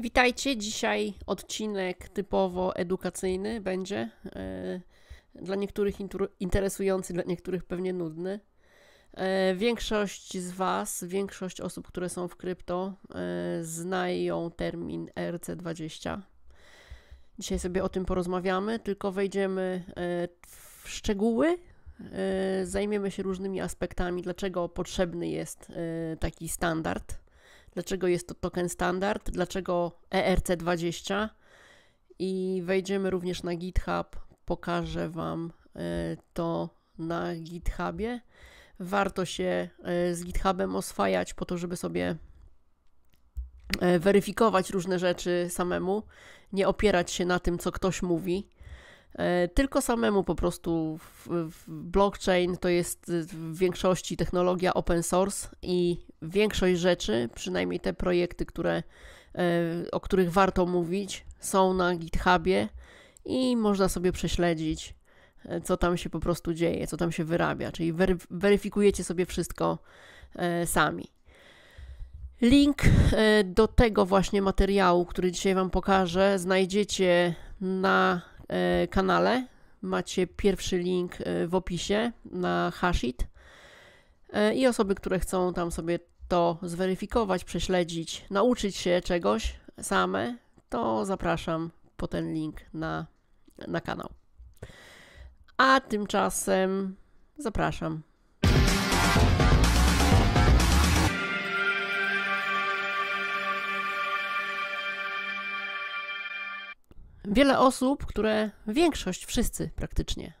Witajcie, dzisiaj odcinek typowo edukacyjny będzie. E, dla niektórych interesujący, dla niektórych pewnie nudny. E, większość z Was, większość osób, które są w krypto, e, znają termin rc 20 Dzisiaj sobie o tym porozmawiamy, tylko wejdziemy w szczegóły. Zajmiemy się różnymi aspektami, dlaczego potrzebny jest taki standard dlaczego jest to token standard, dlaczego ERC20 i wejdziemy również na GitHub, pokażę Wam e, to na GitHubie. Warto się e, z GitHubem oswajać po to, żeby sobie e, weryfikować różne rzeczy samemu, nie opierać się na tym, co ktoś mówi tylko samemu po prostu blockchain to jest w większości technologia open source i większość rzeczy, przynajmniej te projekty, które, e, o których warto mówić, są na GitHubie i można sobie prześledzić, e, co tam się po prostu dzieje, co tam się wyrabia, czyli weryfikujecie sobie wszystko e, sami. Link do tego właśnie materiału, który dzisiaj Wam pokażę, znajdziecie na kanale. Macie pierwszy link w opisie na Hashit. E, i osoby, które chcą tam sobie to zweryfikować, prześledzić, nauczyć się czegoś same, to zapraszam po ten link na, na kanał. A tymczasem zapraszam. Wiele osób, które większość, wszyscy praktycznie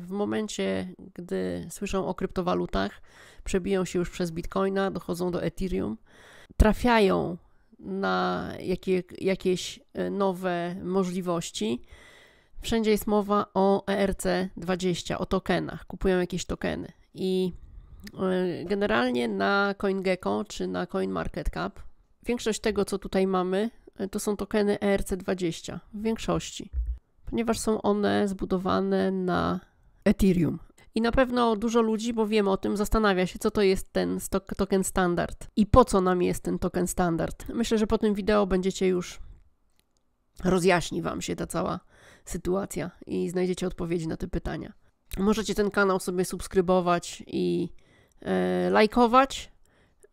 w momencie, gdy słyszą o kryptowalutach, przebiją się już przez Bitcoina, dochodzą do Ethereum, trafiają na jakie, jakieś e, nowe możliwości. Wszędzie jest mowa o ERC20, o tokenach. Kupują jakieś tokeny. I e, generalnie na CoinGecko czy na CoinMarketCap większość tego, co tutaj mamy, e, to są tokeny ERC20. W większości ponieważ są one zbudowane na Ethereum. I na pewno dużo ludzi, bo wiemy o tym, zastanawia się, co to jest ten token standard i po co nam jest ten token standard. Myślę, że po tym wideo będziecie już rozjaśni Wam się ta cała sytuacja i znajdziecie odpowiedzi na te pytania. Możecie ten kanał sobie subskrybować i e, lajkować,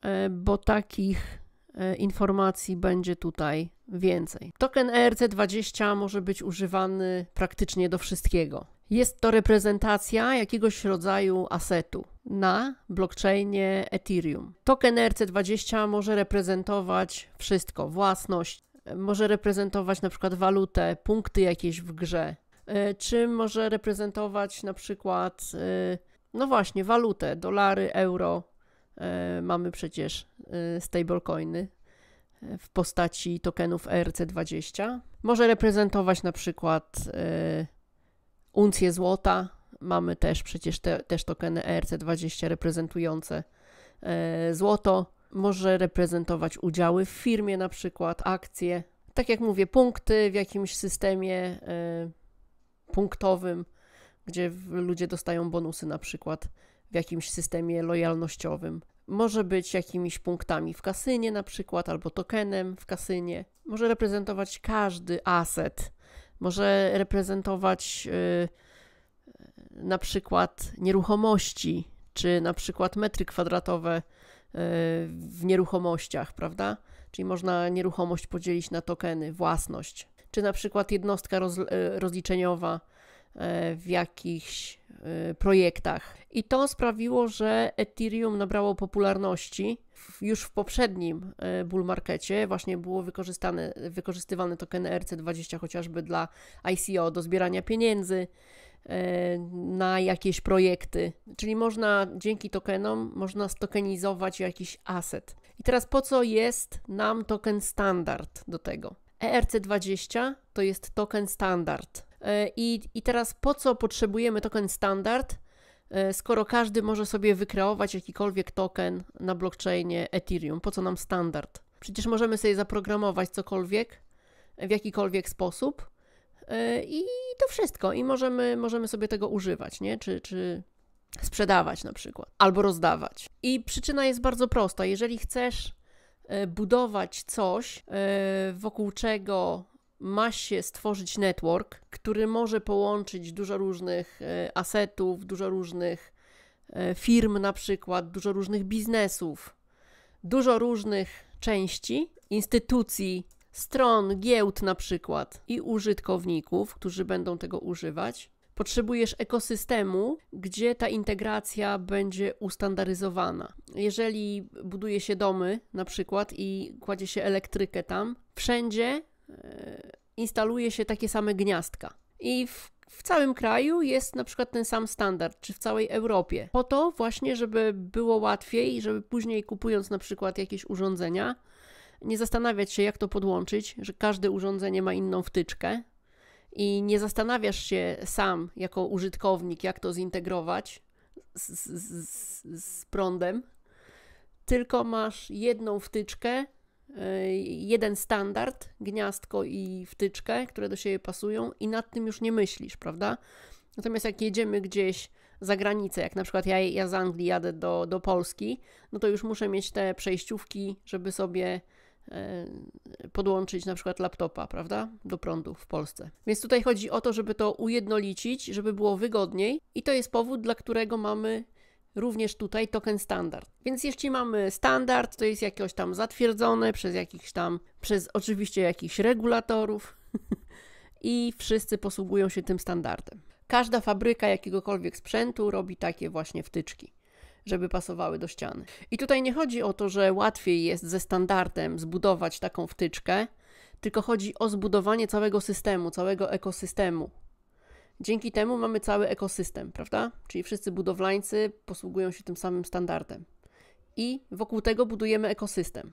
e, bo takich e, informacji będzie tutaj więcej. Token ERC20 może być używany praktycznie do wszystkiego. Jest to reprezentacja jakiegoś rodzaju asetu na blockchainie Ethereum. Token ERC20 może reprezentować wszystko, własność, może reprezentować na przykład walutę, punkty jakieś w grze, e, czy może reprezentować na przykład, e, no właśnie, walutę, dolary, euro. E, mamy przecież stablecoiny, w postaci tokenów ERC20. Może reprezentować na przykład y, uncję złota. Mamy też przecież te, też tokeny ERC20 reprezentujące y, złoto. Może reprezentować udziały w firmie, na przykład akcje. Tak jak mówię, punkty w jakimś systemie y, punktowym, gdzie ludzie dostają bonusy, na przykład w jakimś systemie lojalnościowym. Może być jakimiś punktami w kasynie na przykład, albo tokenem w kasynie. Może reprezentować każdy aset. Może reprezentować yy, na przykład nieruchomości, czy na przykład metry kwadratowe y, w nieruchomościach, prawda? Czyli można nieruchomość podzielić na tokeny, własność, czy na przykład jednostka y, rozliczeniowa E, w jakichś e, projektach. I to sprawiło, że Ethereum nabrało popularności. Już w poprzednim e, bull markecie właśnie było wykorzystane, wykorzystywane tokeny RC20 chociażby dla ICO do zbierania pieniędzy na jakieś projekty. Czyli można dzięki tokenom można stokenizować jakiś asset. I teraz po co jest nam token standard do tego? ERC20 to jest token standard E, I, I teraz po co potrzebujemy token standard, e, skoro każdy może sobie wykreować jakikolwiek token na blockchainie Ethereum? Po co nam standard? Przecież możemy sobie zaprogramować cokolwiek w jakikolwiek sposób e, i to wszystko. I możemy, możemy sobie tego używać, nie? Czy, czy sprzedawać na przykład, albo rozdawać. I przyczyna jest bardzo prosta. Jeżeli chcesz budować coś, wokół czego ma się stworzyć network, który może połączyć dużo różnych e, asetów, dużo różnych e, firm na przykład, dużo różnych biznesów, dużo różnych części, instytucji, stron, giełd na przykład i użytkowników, którzy będą tego używać. Potrzebujesz ekosystemu, gdzie ta integracja będzie ustandaryzowana. Jeżeli buduje się domy na przykład i kładzie się elektrykę tam, wszędzie E, instaluje się takie same gniazdka. I w, w, całym kraju jest na przykład ten sam standard, czy w całej Europie. Po to właśnie, żeby było łatwiej, żeby później kupując na przykład jakieś urządzenia, nie zastanawiać się, jak to podłączyć, że każde urządzenie ma inną wtyczkę i nie zastanawiasz się sam jako użytkownik, jak to zintegrować z, z, z, z prądem, tylko masz jedną wtyczkę, Y, jeden standard, gniazdko i wtyczkę, które do siebie pasują, i nad tym już nie myślisz, prawda? Natomiast jak jedziemy gdzieś za granicę, jak na przykład ja, ja z Anglii jadę do, do Polski, no to już muszę mieć te przejściówki, żeby sobie y, podłączyć na przykład laptopa, prawda, do prądu w Polsce. Więc tutaj chodzi o to, żeby to ujednolicić, żeby było wygodniej i to jest powód, dla którego mamy również tutaj token standard. Więc jeśli mamy standard, to jest jakoś tam zatwierdzone przez jakichś tam, przez oczywiście jakichś regulatorów i wszyscy posługują się tym standardem. Każda fabryka jakiegokolwiek sprzętu robi takie właśnie wtyczki, żeby pasowały do ściany. I tutaj nie chodzi o to, że łatwiej jest ze standardem zbudować taką wtyczkę, tylko chodzi o zbudowanie całego systemu, całego ekosystemu, Dzięki temu mamy cały ekosystem, prawda? Czyli wszyscy budowlańcy posługują się tym samym standardem. I wokół tego budujemy ekosystem.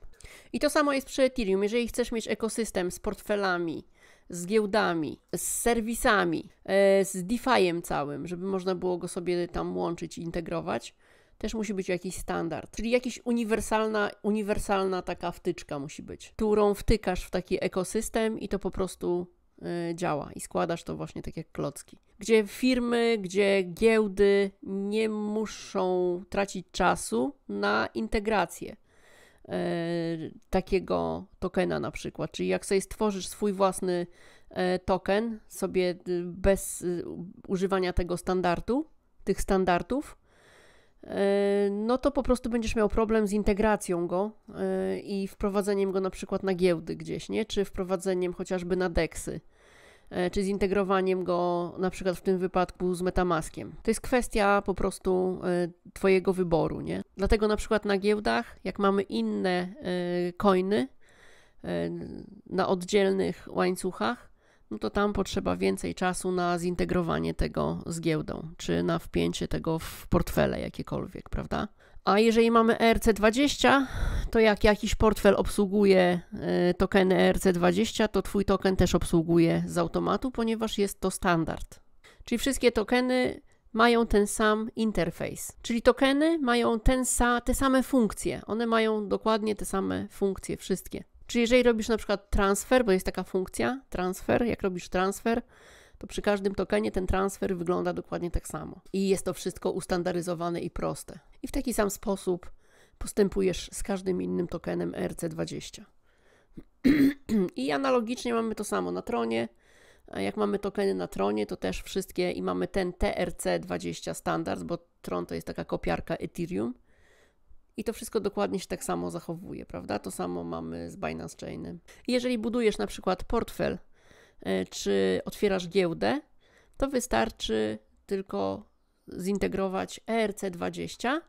I to samo jest przy Ethereum. Jeżeli chcesz mieć ekosystem z portfelami, z giełdami, z serwisami, e, z DeFi'em całym, żeby można było go sobie tam łączyć i integrować, też musi być jakiś standard, czyli jakaś uniwersalna, uniwersalna taka wtyczka musi być, którą wtykasz w taki ekosystem i to po prostu Y, działa i składasz to właśnie tak jak klocki. Gdzie firmy, gdzie giełdy nie muszą tracić czasu na integrację y, takiego tokena na przykład. Czyli jak sobie stworzysz swój własny y, token sobie bez używania tego standardu, tych standardów, no to po prostu będziesz miał problem z integracją go y, i wprowadzeniem go na przykład na giełdy gdzieś, nie? Czy wprowadzeniem chociażby na deksy y, czy zintegrowaniem go na przykład w tym wypadku z Metamaskiem. To jest kwestia po prostu y, Twojego wyboru, nie? Dlatego na przykład na giełdach, jak mamy inne coiny na oddzielnych łańcuchach, no to tam potrzeba więcej czasu na zintegrowanie tego z giełdą, czy na wpięcie tego w portfele jakiekolwiek, prawda? A jeżeli mamy ERC20, to jak jakiś portfel obsługuje e, tokeny ERC20, to Twój token też obsługuje z automatu, ponieważ jest to standard. Czyli wszystkie tokeny mają ten sam interfejs. Czyli tokeny mają ten sa, te same funkcje. One mają dokładnie te same funkcje, wszystkie. Czyli jeżeli robisz na przykład transfer, bo jest taka funkcja, transfer, jak robisz transfer, to przy każdym tokenie ten transfer wygląda dokładnie tak samo. I jest to wszystko ustandaryzowane i proste. I w taki sam sposób postępujesz z każdym innym tokenem ERC20. I analogicznie mamy to samo na tronie. Jak mamy tokeny na tronie, to też wszystkie i mamy ten TRC20 standard, bo tron to jest taka kopiarka Ethereum. I to wszystko dokładnie się tak samo zachowuje, prawda? To samo mamy z Binance Chainem. Jeżeli budujesz na przykład portfel, e, czy otwierasz giełdę, to wystarczy tylko zintegrować ERC20,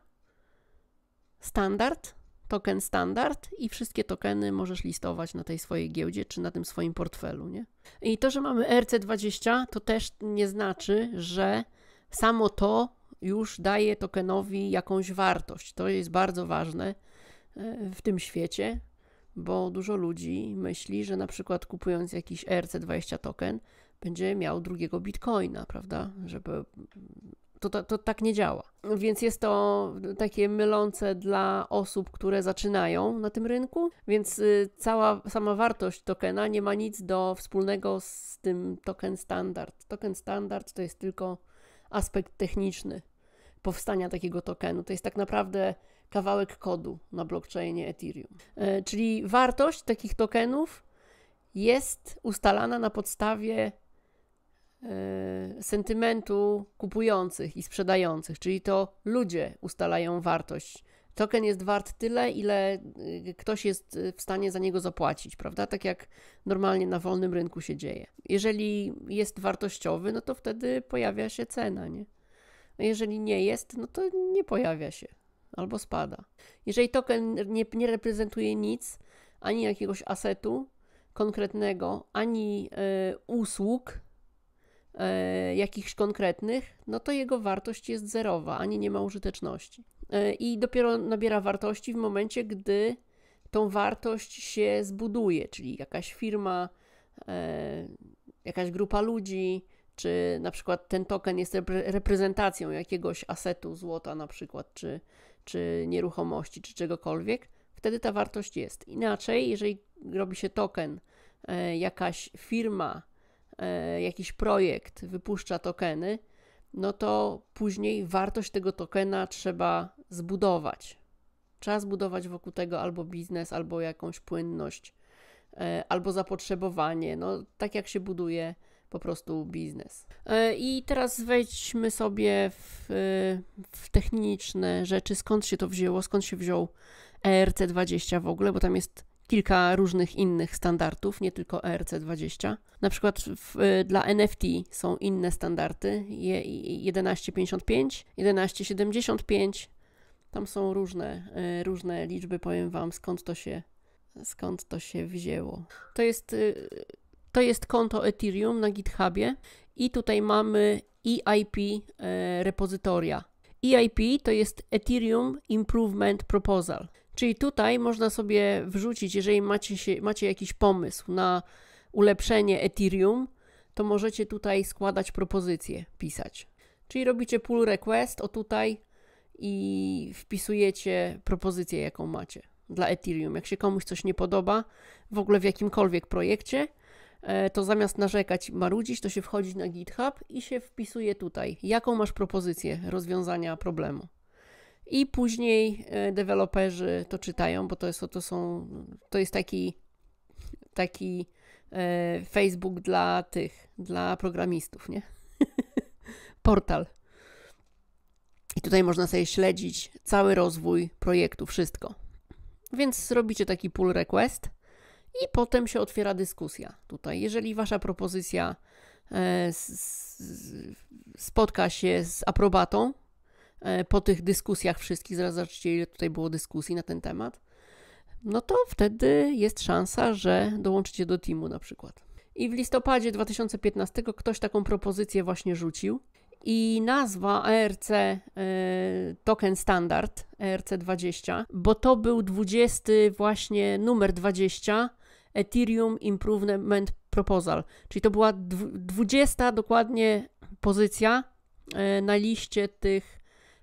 standard, token standard i wszystkie tokeny możesz listować na tej swojej giełdzie czy na tym swoim portfelu. Nie? I to, że mamy ERC20, to też nie znaczy, że samo to już daje tokenowi jakąś wartość. To jest bardzo ważne e, w tym świecie, bo dużo ludzi myśli, że na przykład kupując jakiś ERC20 token, będzie miał drugiego bitcoina, prawda? Żeby to, to, to, tak nie działa. Więc jest to takie mylące dla osób, które zaczynają na tym rynku. Więc y, cała sama wartość tokena nie ma nic do wspólnego z tym token standard. Token standard to jest tylko aspekt techniczny powstania takiego tokenu. To jest tak naprawdę kawałek kodu na blockchainie Ethereum. E, czyli wartość takich tokenów jest ustalana na podstawie e, sentymentu kupujących i sprzedających, czyli to ludzie ustalają wartość. Token jest wart tyle, ile e, ktoś jest w stanie za niego zapłacić, prawda? Tak jak normalnie na wolnym rynku się dzieje. Jeżeli jest wartościowy, no to wtedy pojawia się cena, nie? No jeżeli nie jest, no to nie pojawia się albo spada. Jeżeli token nie, nie reprezentuje nic, ani jakiegoś asetu konkretnego, ani e, usług e, jakichś konkretnych, no to jego wartość jest zerowa, ani nie ma użyteczności. E, I dopiero nabiera wartości w momencie, gdy tą wartość się zbuduje, czyli jakaś firma, jakaś grupa ludzi, czy na przykład ten token jest reprezentacją jakiegoś asetu, złota na przykład, czy, czy nieruchomości, czy czegokolwiek, wtedy ta wartość jest. Inaczej, jeżeli robi się token, e, jakaś firma, e, jakiś projekt wypuszcza tokeny, no to później wartość tego tokena trzeba zbudować. Trzeba zbudować wokół tego albo biznes, albo jakąś płynność, e, albo zapotrzebowanie. No, tak jak się buduje po prostu biznes. E, I teraz wejdźmy sobie w, w techniczne rzeczy, skąd się to wzięło, skąd się wziął ERC20 w ogóle, bo tam jest kilka różnych innych standardów, nie tylko ERC20. Na przykład w, e, dla NFT są inne standardy, 1155, 1175, tam są różne, e, różne liczby, powiem Wam skąd to się skąd to się wzięło. To jest to jest konto Ethereum na GitHubie i tutaj mamy EIP e, repozytoria. EIP to jest Ethereum Improvement Proposal, czyli tutaj można sobie wrzucić, jeżeli macie, się, macie jakiś pomysł na ulepszenie Ethereum, to możecie tutaj składać propozycje, pisać. Czyli robicie pull request o tutaj i wpisujecie propozycję, jaką macie dla Ethereum. Jak się komuś coś nie podoba, w ogóle w jakimkolwiek projekcie, E, to zamiast narzekać, marudzić, to się wchodzi na GitHub i się wpisuje tutaj, jaką masz propozycję rozwiązania problemu. I później e, deweloperzy to czytają, bo to jest, to są, to jest taki, taki e, Facebook dla tych, dla programistów, nie? Portal. I tutaj można sobie śledzić cały rozwój projektu, wszystko. Więc robicie taki pull request i potem się otwiera dyskusja tutaj. Jeżeli wasza propozycja e, spotka się z aprobatą e, po tych dyskusjach wszystkich, zaraz zobaczycie, ile tutaj było dyskusji na ten temat, no to wtedy jest szansa, że dołączycie do teamu na przykład. I w listopadzie 2015 ktoś taką propozycję właśnie rzucił i nazwa ERC e, token standard ERC20, bo to był 20 właśnie numer 20 Ethereum Improvement Proposal. Czyli to była 20 dokładnie pozycja e, na liście tych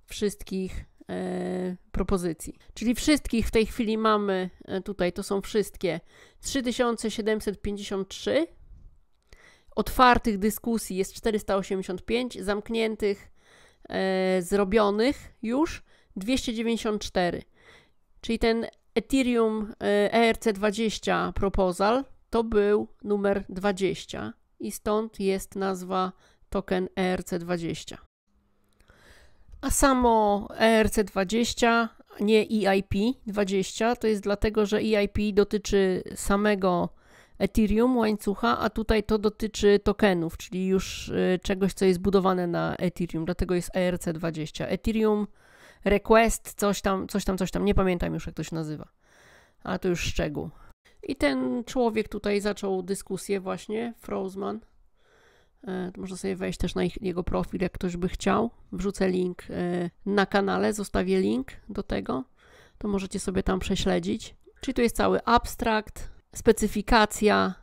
wszystkich e, propozycji. Czyli wszystkich w tej chwili mamy e, tutaj, to są wszystkie 3753. Otwartych dyskusji jest 485, zamkniętych, e, zrobionych już 294. Czyli ten Ethereum ERC20 e Proposal to był numer 20 i stąd jest nazwa token ERC20. A samo ERC20, nie EIP20, to jest dlatego, że EIP dotyczy samego Ethereum łańcucha, a tutaj to dotyczy tokenów, czyli już e, czegoś, co jest budowane na Ethereum, dlatego jest ERC20. Ethereum request, coś tam, coś tam, coś tam. Nie pamiętam już, jak to się nazywa. Ale to już szczegół. I ten człowiek tutaj zaczął dyskusję właśnie, Frozman. E, można sobie wejść też na ich, jego profil, jak ktoś by chciał. Wrzucę link e, na kanale, zostawię link do tego. To możecie sobie tam prześledzić. Czyli tu jest cały abstrakt, specyfikacja,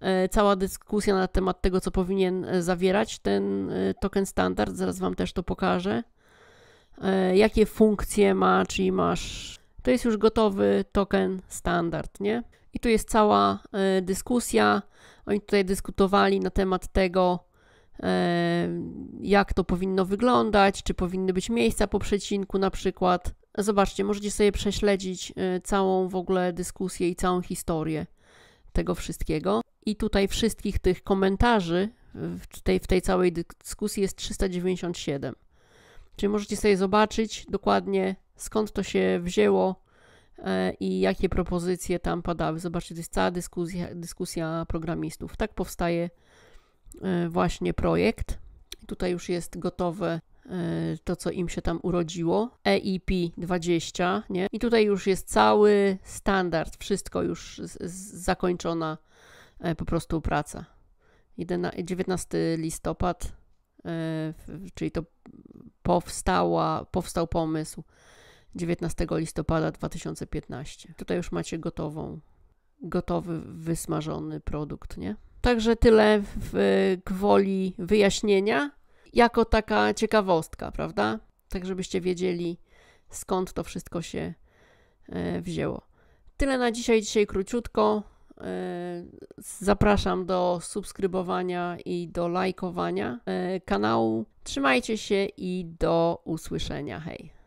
e, cała dyskusja na temat tego, co powinien zawierać ten token standard. Zaraz Wam też to pokażę. E, jakie funkcje ma, czyli masz. To jest już gotowy token standard, nie? I tu jest cała e, dyskusja. Oni tutaj dyskutowali na temat tego, e, jak to powinno wyglądać, czy powinny być miejsca po przecinku na przykład. Zobaczcie, możecie sobie prześledzić całą w ogóle dyskusję i całą historię tego wszystkiego. I tutaj wszystkich tych komentarzy w tej, w tej całej dyskusji jest 397. Czyli możecie sobie zobaczyć dokładnie skąd to się wzięło e, i jakie propozycje tam padały. Zobaczcie, to jest cała dyskusja, dyskusja programistów. Tak powstaje e, właśnie projekt. Tutaj już jest gotowe e, to, co im się tam urodziło, EIP 20, nie? I tutaj już jest cały standard, wszystko już zakończona po prostu praca. 19 listopad, czyli to powstała, powstał pomysł 19 listopada 2015. Tutaj już macie gotową, gotowy, wysmażony produkt, nie? Także tyle w gwoli wyjaśnienia, jako taka ciekawostka, prawda? Tak, żebyście wiedzieli, skąd to wszystko się e, wzięło. Tyle na dzisiaj, dzisiaj króciutko. E, zapraszam do subskrybowania i do lajkowania e, kanału. Trzymajcie się i do usłyszenia. Hej!